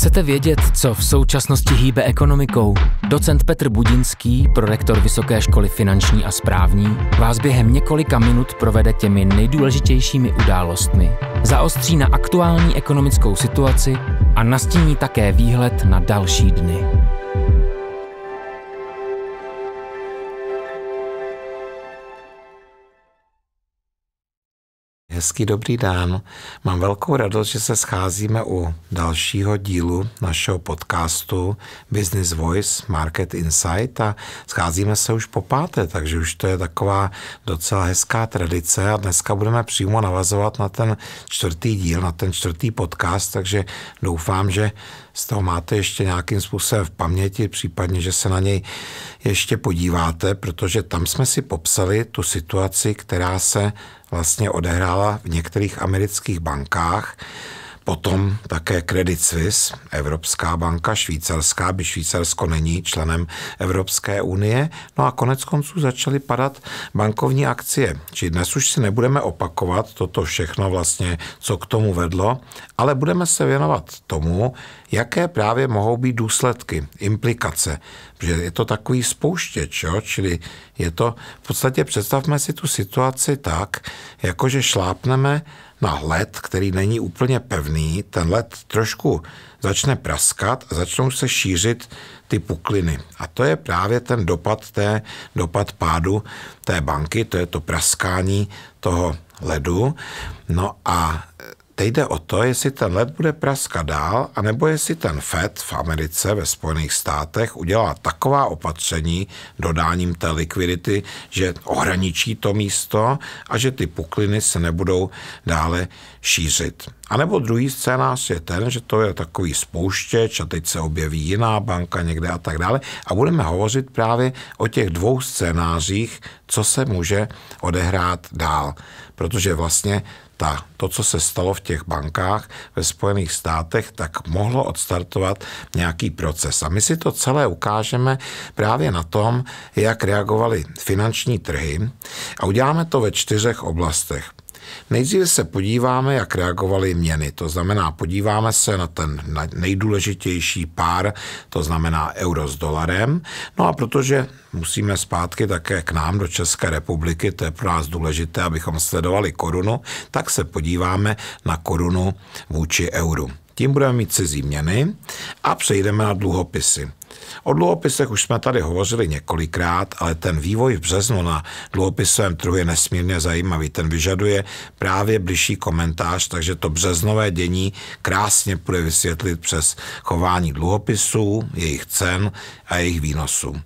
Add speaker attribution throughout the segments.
Speaker 1: Chcete vědět, co v současnosti hýbe ekonomikou? Docent Petr Budinský, prorektor Vysoké školy finanční a správní, vás během několika minut provede těmi nejdůležitějšími událostmi. Zaostří na aktuální ekonomickou situaci a nastíní také výhled na další dny. Hezký dobrý den. Mám velkou radost, že se scházíme u dalšího dílu našeho podcastu Business Voice Market Insight a scházíme se už po páté, takže už to je taková docela hezká tradice a dneska budeme přímo navazovat na ten čtvrtý díl, na ten čtvrtý podcast, takže doufám, že z toho máte ještě nějakým způsobem v paměti, případně, že se na něj ještě podíváte, protože tam jsme si popsali tu situaci, která se vlastně odehrála v některých amerických bankách, Potom také Credit Suisse, Evropská banka švýcarská, by Švýcarsko není členem Evropské unie. No a konec konců začaly padat bankovní akcie. Či dnes už si nebudeme opakovat toto všechno vlastně, co k tomu vedlo, ale budeme se věnovat tomu, jaké právě mohou být důsledky, implikace. Protože je to takový spouštěč, jo? čili je to v podstatě, představme si tu situaci tak, jakože šlápneme na led, který není úplně pevný, ten led trošku začne praskat a začnou se šířit ty pukliny. A to je právě ten dopad, té, dopad pádu té banky, to je to praskání toho ledu. No a teď jde o to, jestli ten led bude praskat dál, anebo jestli ten FED v Americe, ve Spojených státech udělá taková opatření dodáním té likvidity, že ohraničí to místo a že ty pukliny se nebudou dále šířit. A nebo druhý scénář je ten, že to je takový spouštěč a teď se objeví jiná banka někde a tak dále. A budeme hovořit právě o těch dvou scénářích, co se může odehrát dál. Protože vlastně ta, to, co se stalo v těch bankách ve Spojených státech, tak mohlo odstartovat nějaký proces. A my si to celé ukážeme právě na tom, jak reagovaly finanční trhy a uděláme to ve čtyřech oblastech. Nejdříve se podíváme, jak reagovaly měny. To znamená, podíváme se na ten nejdůležitější pár, to znamená euro s dolarem. No a protože musíme zpátky také k nám do České republiky, to je pro nás důležité, abychom sledovali korunu, tak se podíváme na korunu vůči euru. Tím budeme mít cizí měny a přejdeme na dluhopisy. O dluhopisech už jsme tady hovořili několikrát, ale ten vývoj v březnu na dluhopisovém trhu je nesmírně zajímavý. Ten vyžaduje právě blížší komentář, takže to březnové dění krásně bude vysvětlit přes chování dluhopisů, jejich cen a jejich výnosů.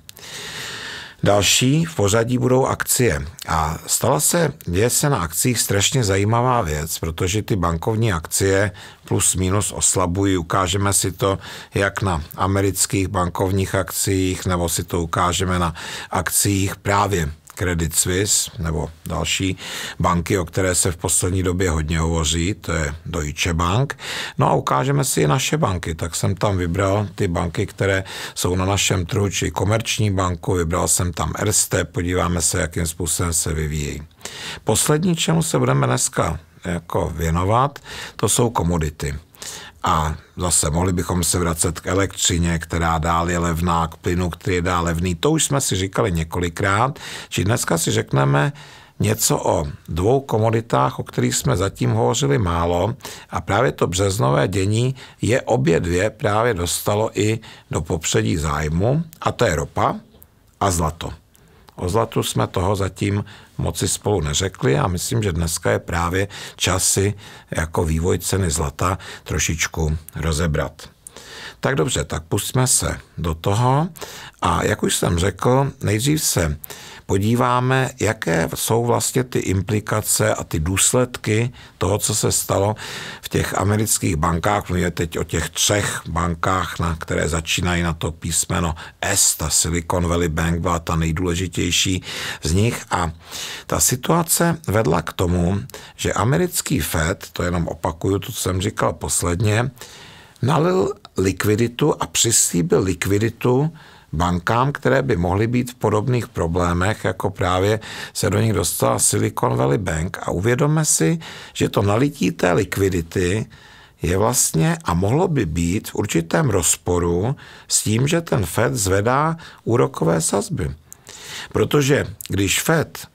Speaker 1: Další v pořadí budou akcie. A stala se, děje se na akcích strašně zajímavá věc, protože ty bankovní akcie plus minus oslabují. Ukážeme si to jak na amerických bankovních akcích, nebo si to ukážeme na akcích právě Credit Suisse nebo další banky, o které se v poslední době hodně hovoří, to je Deutsche Bank. No a ukážeme si i naše banky, tak jsem tam vybral ty banky, které jsou na našem trhu, či komerční banku, vybral jsem tam Erste, podíváme se, jakým způsobem se vyvíjí. Poslední, čemu se budeme dneska jako věnovat, to jsou komodity. A zase mohli bychom se vracet k elektřině, která dál je levná, k plynu, který je dál levný. To už jsme si říkali několikrát, či dneska si řekneme něco o dvou komoditách, o kterých jsme zatím hovořili málo a právě to březnové dění je obě dvě právě dostalo i do popředí zájmu a to je ropa a zlato. O zlatu jsme toho zatím moci spolu neřekli a myslím, že dneska je právě časy jako vývoj ceny zlata trošičku rozebrat. Tak dobře, tak pustíme se do toho. A jak už jsem řekl, nejdřív se podíváme, jaké jsou vlastně ty implikace a ty důsledky toho, co se stalo v těch amerických bankách. Mluvíme teď o těch třech bankách, na které začínají na to písmeno S, ta Silicon Valley Bank byla ta nejdůležitější z nich. A ta situace vedla k tomu, že americký FED, to jenom opakuju, to, co jsem říkal posledně, nalil likviditu a přislíbil likviditu bankám, které by mohly být v podobných problémech, jako právě se do nich dostala Silicon Valley Bank a uvědomme si, že to nalití té likvidity je vlastně a mohlo by být v určitém rozporu s tím, že ten FED zvedá úrokové sazby. Protože když FED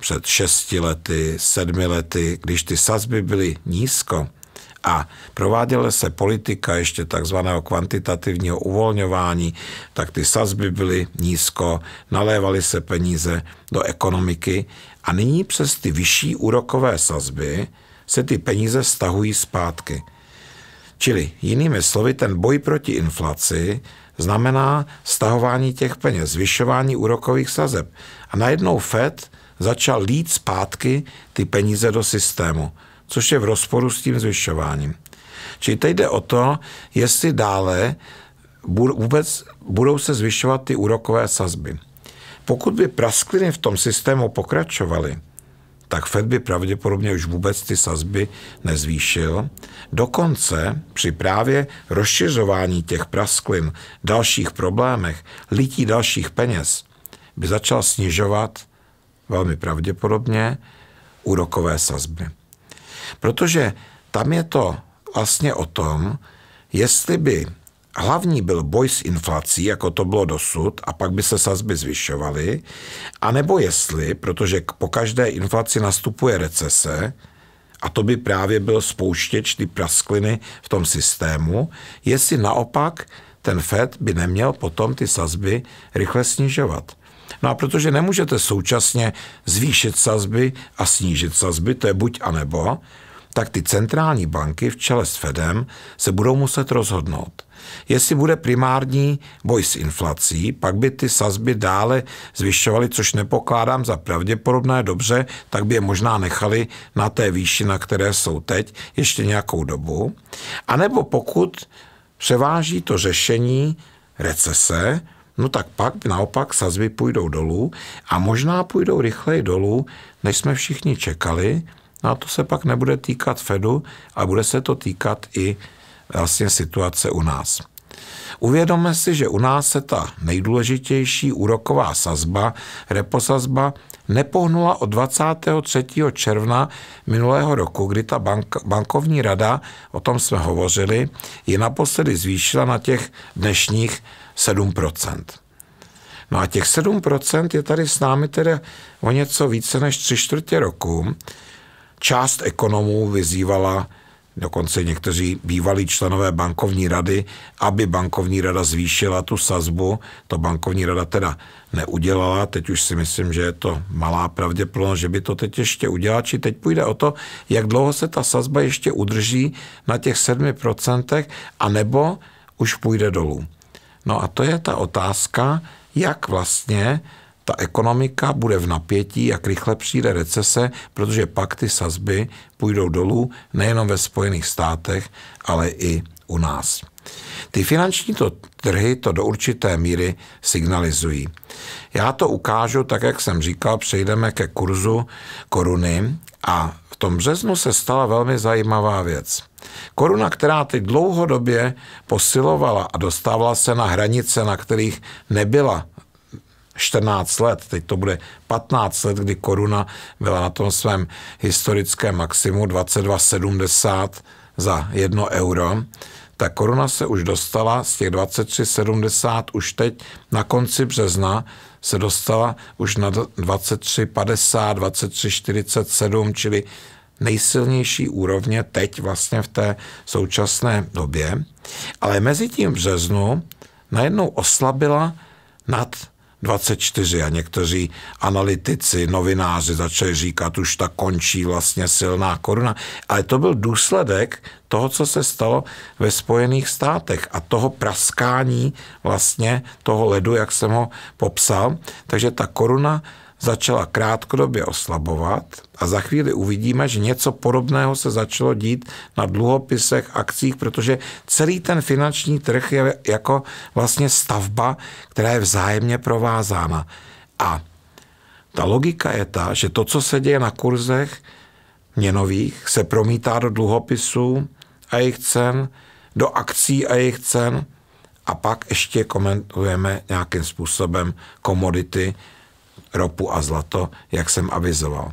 Speaker 1: před šesti lety, sedmi lety, když ty sazby byly nízko, a prováděla se politika ještě takzvaného kvantitativního uvolňování, tak ty sazby byly nízko, nalévaly se peníze do ekonomiky a nyní přes ty vyšší úrokové sazby se ty peníze stahují zpátky. Čili jinými slovy, ten boj proti inflaci znamená stahování těch peněz, zvyšování úrokových sazeb. A najednou FED začal lít zpátky ty peníze do systému což je v rozporu s tím zvyšováním. Čili teď jde o to, jestli dále vůbec budou se zvyšovat ty úrokové sazby. Pokud by praskliny v tom systému pokračovaly, tak Fed by pravděpodobně už vůbec ty sazby nezvýšil. Dokonce při právě rozšiřování těch prasklin, dalších problémech, lití dalších peněz, by začal snižovat velmi pravděpodobně úrokové sazby. Protože tam je to vlastně o tom, jestli by hlavní byl boj s inflací, jako to bylo dosud, a pak by se sazby zvyšovaly, anebo jestli, protože po každé inflaci nastupuje recese, a to by právě byl spouštěč ty praskliny v tom systému, jestli naopak ten FED by neměl potom ty sazby rychle snižovat. No a protože nemůžete současně zvýšit sazby a snížit sazby, to je buď a nebo, tak ty centrální banky v čele s Fedem se budou muset rozhodnout. Jestli bude primární boj s inflací, pak by ty sazby dále zvyšovaly, což nepokládám za pravděpodobné dobře, tak by je možná nechali na té výši, na které jsou teď, ještě nějakou dobu. A nebo pokud převáží to řešení recese, no tak pak naopak sazby půjdou dolů a možná půjdou rychleji dolů, než jsme všichni čekali. No a to se pak nebude týkat Fedu a bude se to týkat i eh, vlastně situace u nás. Uvědomme si, že u nás se ta nejdůležitější úroková sazba, reposazba, nepohnula od 23. června minulého roku, kdy ta bank, bankovní rada, o tom jsme hovořili, je naposledy zvýšila na těch dnešních 7%. No a těch 7% je tady s námi tedy o něco více než tři čtvrtě roku. Část ekonomů vyzývala dokonce někteří bývalí členové bankovní rady, aby bankovní rada zvýšila tu sazbu. To bankovní rada teda neudělala, teď už si myslím, že je to malá pravděpodobnost, že by to teď ještě udělala, či teď půjde o to, jak dlouho se ta sazba ještě udrží na těch 7% a nebo už půjde dolů. No a to je ta otázka, jak vlastně ta ekonomika bude v napětí, jak rychle přijde recese, protože pak ty sazby půjdou dolů nejenom ve Spojených státech, ale i u nás. Ty finanční to, trhy to do určité míry signalizují. Já to ukážu, tak jak jsem říkal, přejdeme ke kurzu koruny a v tom březnu se stala velmi zajímavá věc. Koruna, která teď dlouhodobě posilovala a dostávala se na hranice, na kterých nebyla 14 let, teď to bude 15 let, kdy koruna byla na tom svém historickém maximu 22,70 za 1 euro, ta koruna se už dostala z těch 23,70 už teď na konci března se dostala už na 23,50, 23,47, čili nejsilnější úrovně teď vlastně v té současné době, ale mezi tím březnu najednou oslabila nad 24 a někteří analytici, novináři začali říkat, už ta končí vlastně silná koruna. Ale to byl důsledek toho, co se stalo ve Spojených státech a toho praskání vlastně toho ledu, jak jsem ho popsal. Takže ta koruna začala krátkodobě oslabovat a za chvíli uvidíme, že něco podobného se začalo dít na dluhopisech, akcích, protože celý ten finanční trh je jako vlastně stavba, která je vzájemně provázána. A ta logika je ta, že to, co se děje na kurzech měnových, se promítá do dluhopisů a jejich cen, do akcí a jejich cen a pak ještě komentujeme nějakým způsobem komodity, ropu a zlato, jak jsem avizoval.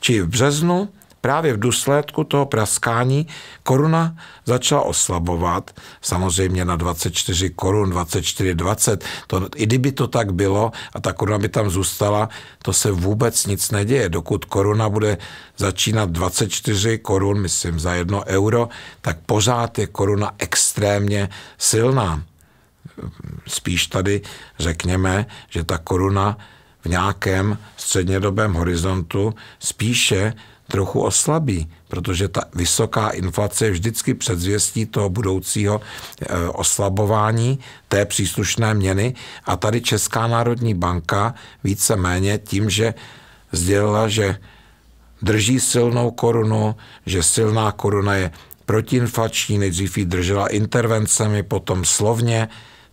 Speaker 1: Či v březnu Právě v důsledku toho praskání koruna začala oslabovat, samozřejmě na 24 korun, 24,20. To, I kdyby to tak bylo a ta koruna by tam zůstala, to se vůbec nic neděje. Dokud koruna bude začínat 24 korun, myslím za jedno euro, tak pořád je koruna extrémně silná. Spíš tady řekněme, že ta koruna v nějakém střednědobém horizontu spíše trochu oslabí, protože ta vysoká inflace je vždycky předzvěstí toho budoucího eh, oslabování té příslušné měny a tady Česká národní banka víceméně tím, že sdělila, že drží silnou korunu, že silná koruna je protiinflační, nejdřív ji držela intervencemi, potom slovně,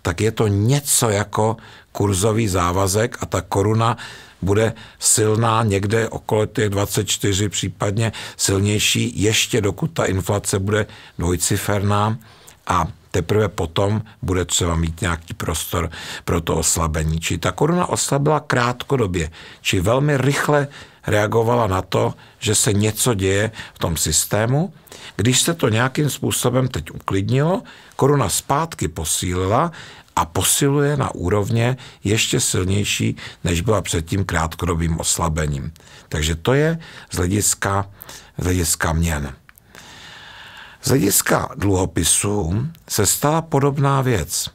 Speaker 1: tak je to něco jako kurzový závazek a ta koruna bude silná někde okolo těch 24, případně silnější, ještě dokud ta inflace bude dvojciferná a teprve potom bude třeba mít nějaký prostor pro to oslabení. Či ta koruna oslabila krátkodobě, či velmi rychle reagovala na to, že se něco děje v tom systému. Když se to nějakým způsobem teď uklidnilo, koruna zpátky posílila a posiluje na úrovně ještě silnější, než byla před tím krátkodobým oslabením. Takže to je z hlediska, z hlediska měn. Z hlediska dluhopisů se stala podobná věc.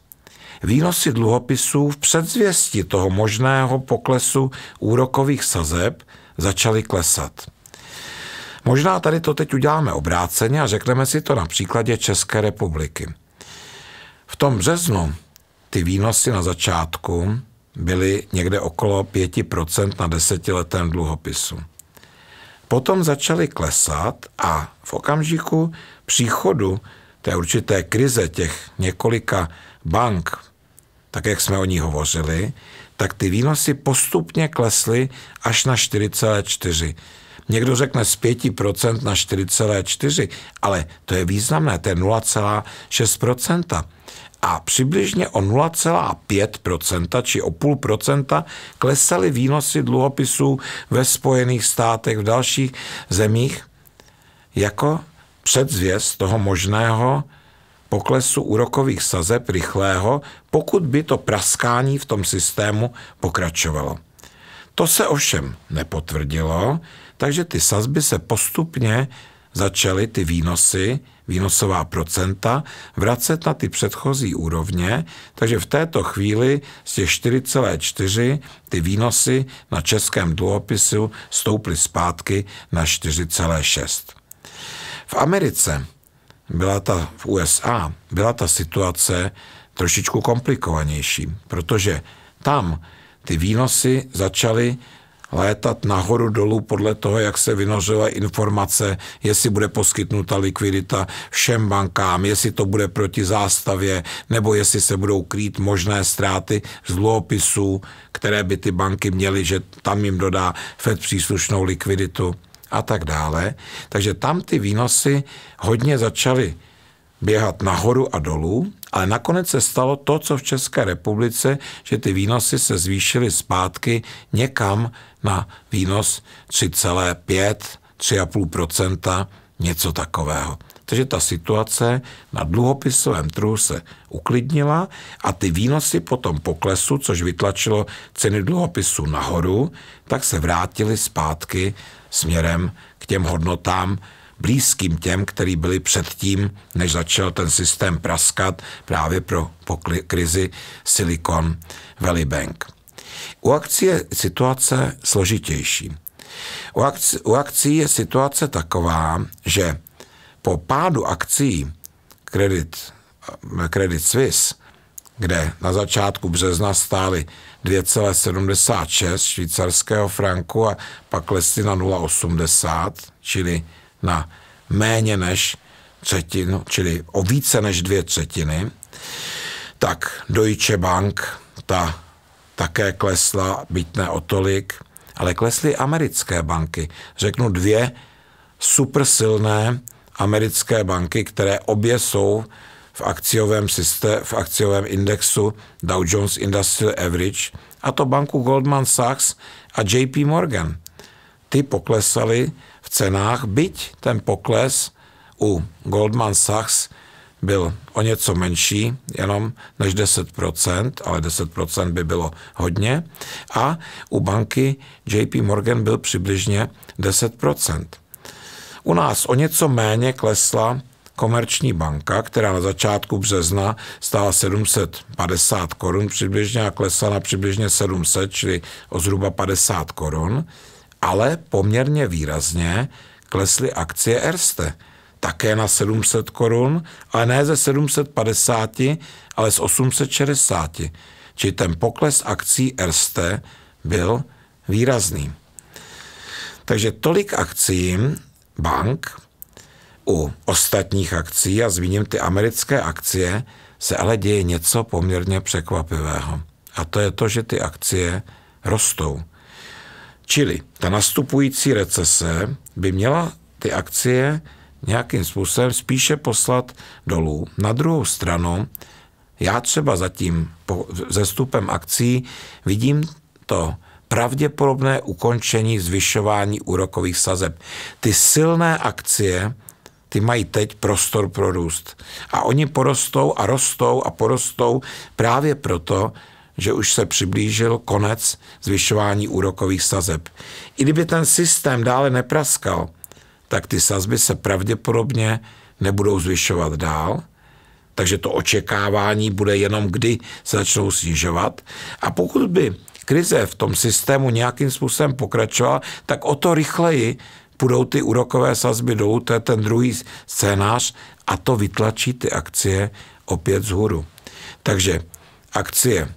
Speaker 1: Výnosy dluhopisů v předzvěsti toho možného poklesu úrokových sazeb začaly klesat. Možná tady to teď uděláme obráceně a řekneme si to na příkladě České republiky. V tom březnu ty výnosy na začátku byly někde okolo 5% na desetiletém dluhopisu. Potom začaly klesat a v okamžiku příchodu té určité krize těch několika bank, tak jak jsme o ní hovořili, tak ty výnosy postupně klesly až na 4,4. Někdo řekne z 5% na 4,4, ale to je významné, to je 0,6%. A přibližně o 0,5% či o půl procenta klesaly výnosy dluhopisů ve Spojených státech, v dalších zemích, jako předzvěst toho možného poklesu úrokových sazeb rychlého, pokud by to praskání v tom systému pokračovalo. To se ovšem nepotvrdilo, takže ty sazby se postupně začaly ty výnosy, výnosová procenta, vracet na ty předchozí úrovně, takže v této chvíli z těch 4,4 ty výnosy na českém dluhopisu stouply zpátky na 4,6. V Americe byla ta, v USA, byla ta situace trošičku komplikovanější, protože tam ty výnosy začaly létat nahoru dolů podle toho, jak se vynořila informace, jestli bude poskytnuta likvidita všem bankám, jestli to bude proti zástavě, nebo jestli se budou krýt možné ztráty z dluhopisů, které by ty banky měly, že tam jim dodá FED příslušnou likviditu a tak dále. Takže tam ty výnosy hodně začaly běhat nahoru a dolů, ale nakonec se stalo to, co v České republice, že ty výnosy se zvýšily zpátky někam na výnos 3,5, 3,5 něco takového. Takže ta situace na dluhopisovém trhu se uklidnila a ty výnosy po tom poklesu, což vytlačilo ceny dluhopisů nahoru, tak se vrátily zpátky směrem k těm hodnotám, blízkým těm, který byli předtím, než začal ten systém praskat právě pro pokli- krizi Silicon Valley Bank. U akcí je situace složitější. U akcí, u akcí je situace taková, že po pádu akcí Credit, Credit Suisse, kde na začátku března stály 2,76 švýcarského franku a pak klesly na 0,80, čili na méně než třetinu, čili o více než dvě třetiny, tak Deutsche Bank, ta také klesla, byť ne o tolik, ale klesly americké banky. Řeknu dvě supersilné americké banky, které obě jsou v akciovém, systém, v akciovém indexu Dow Jones Industrial Average, a to banku Goldman Sachs a JP Morgan. Ty poklesaly v cenách, byť ten pokles u Goldman Sachs byl o něco menší, jenom než 10%, ale 10% by bylo hodně. A u banky JP Morgan byl přibližně u nás o něco méně klesla Komerční banka, která na začátku března stála 750 korun přibližně a klesla na přibližně 700, čili o zhruba 50 korun, ale poměrně výrazně klesly akcie Erste, také na 700 korun, ale ne ze 750, ale z 860. Či ten pokles akcí Erste byl výrazný. Takže tolik akcím bank, u ostatních akcí, a zmíním ty americké akcie, se ale děje něco poměrně překvapivého. A to je to, že ty akcie rostou. Čili ta nastupující recese by měla ty akcie nějakým způsobem spíše poslat dolů. Na druhou stranu, já třeba zatím po zestupem akcí vidím to pravděpodobné ukončení zvyšování úrokových sazeb. Ty silné akcie, ty mají teď prostor pro růst. A oni porostou a rostou a porostou právě proto, že už se přiblížil konec zvyšování úrokových sazeb. I kdyby ten systém dále nepraskal, tak ty sazby se pravděpodobně nebudou zvyšovat dál, takže to očekávání bude jenom kdy se začnou snižovat. A pokud by krize v tom systému nějakým způsobem pokračovala, tak o to rychleji půjdou ty úrokové sazby dolů, to je ten druhý scénář a to vytlačí ty akcie opět zhůru. Takže akcie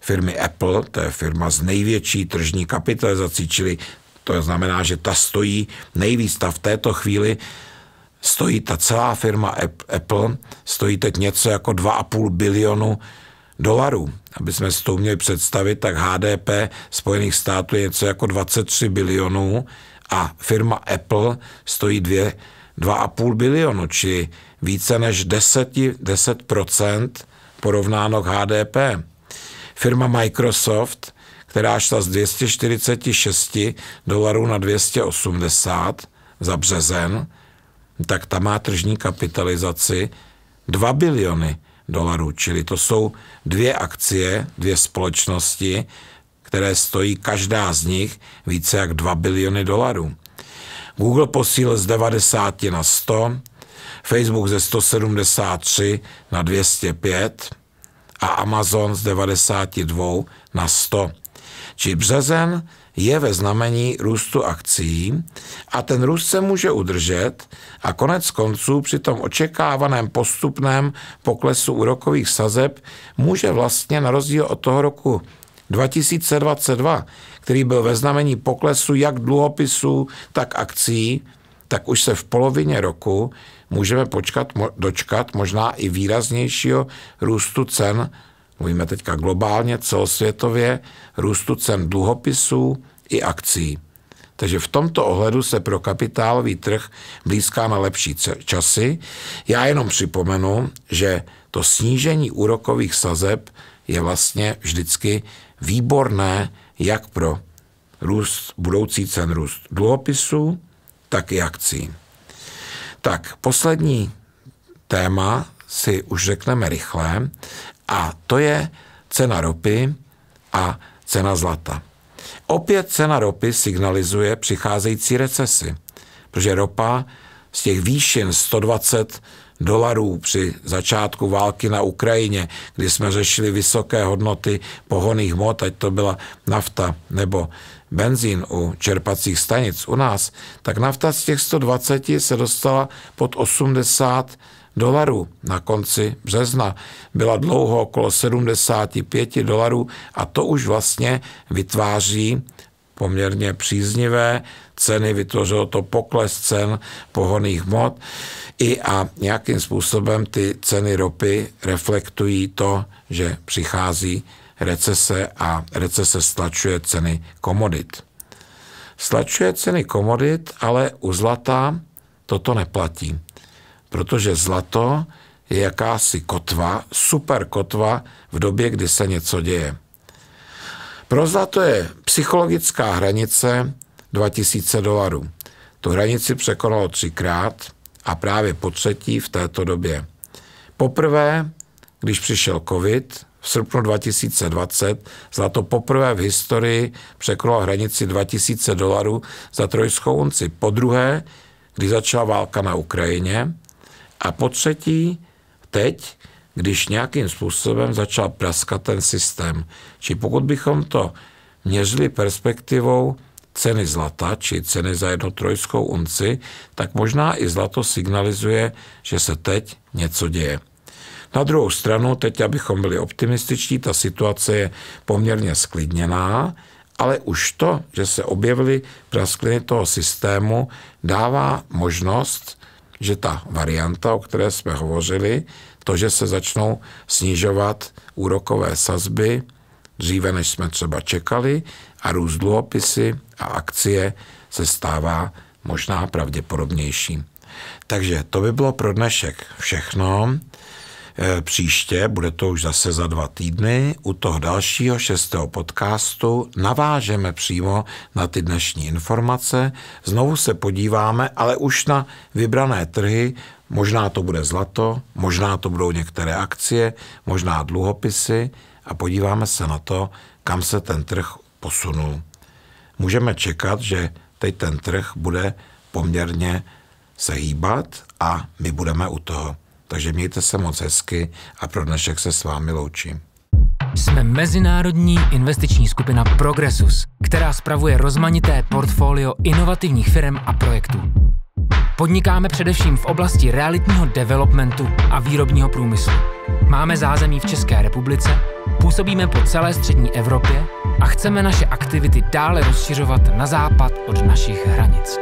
Speaker 1: firmy Apple, to je firma s největší tržní kapitalizací, čili to znamená, že ta stojí nejvíc, ta v této chvíli stojí ta celá firma Apple, stojí teď něco jako 2,5 bilionu dolarů aby jsme si to uměli představit, tak HDP Spojených států je něco jako 23 bilionů a firma Apple stojí 2, 2,5 bilionu, či více než 10, 10% porovnáno k HDP. Firma Microsoft, která šla z 246 dolarů na 280 za březen, tak ta má tržní kapitalizaci 2 biliony dolarů. Čili to jsou dvě akcie, dvě společnosti, které stojí každá z nich více jak 2 biliony dolarů. Google posílil z 90 na 100, Facebook ze 173 na 205 a Amazon z 92 na 100. Či březen je ve znamení růstu akcí a ten růst se může udržet a konec konců při tom očekávaném postupném poklesu úrokových sazeb může vlastně na rozdíl od toho roku 2022, který byl ve znamení poklesu jak dluhopisů, tak akcí, tak už se v polovině roku můžeme počkat, dočkat možná i výraznějšího růstu cen mluvíme teďka globálně, celosvětově, růstu cen dluhopisů i akcí. Takže v tomto ohledu se pro kapitálový trh blízkáme lepší časy. Já jenom připomenu, že to snížení úrokových sazeb je vlastně vždycky výborné jak pro růst, budoucí cen růst dluhopisů, tak i akcí. Tak, poslední téma si už řekneme rychle a to je cena ropy a cena zlata. Opět cena ropy signalizuje přicházející recesi, protože ropa z těch výšin 120 dolarů při začátku války na Ukrajině, kdy jsme řešili vysoké hodnoty pohoných hmot, ať to byla nafta nebo benzín u čerpacích stanic u nás, tak nafta z těch 120 se dostala pod 80 dolarů. Na konci března byla dlouho okolo 75 dolarů a to už vlastně vytváří poměrně příznivé ceny, vytvořilo to pokles cen pohoných hmot i a nějakým způsobem ty ceny ropy reflektují to, že přichází recese a recese stlačuje ceny komodit. Stlačuje ceny komodit, ale u zlata toto neplatí protože zlato je jakási kotva, super kotva v době, kdy se něco děje. Pro zlato je psychologická hranice 2000 dolarů. Tu hranici překonalo třikrát a právě po třetí v této době. Poprvé, když přišel covid v srpnu 2020, zlato poprvé v historii překonalo hranici 2000 dolarů za trojskou unci. Po druhé, když začala válka na Ukrajině, a po třetí, teď, když nějakým způsobem začal praskat ten systém. Či pokud bychom to měřili perspektivou ceny zlata, či ceny za jednu trojskou unci, tak možná i zlato signalizuje, že se teď něco děje. Na druhou stranu, teď abychom byli optimističtí, ta situace je poměrně sklidněná, ale už to, že se objevily praskliny toho systému, dává možnost že ta varianta, o které jsme hovořili, to, že se začnou snižovat úrokové sazby dříve, než jsme třeba čekali, a růst dluhopisy a akcie se stává možná pravděpodobnější. Takže to by bylo pro dnešek všechno. Eh, příště, bude to už zase za dva týdny, u toho dalšího šestého podcastu navážeme přímo na ty dnešní informace. Znovu se podíváme, ale už na vybrané trhy, možná to bude zlato, možná to budou některé akcie, možná dluhopisy a podíváme se na to, kam se ten trh posunul. Můžeme čekat, že teď ten trh bude poměrně se hýbat a my budeme u toho. Takže mějte se moc hezky a pro dnešek se s vámi loučím. Jsme mezinárodní investiční skupina Progressus, která spravuje rozmanité portfolio inovativních firm a projektů. Podnikáme především v oblasti realitního developmentu a výrobního průmyslu. Máme zázemí v České republice, působíme po celé střední Evropě a chceme naše aktivity dále rozšiřovat na západ od našich hranic.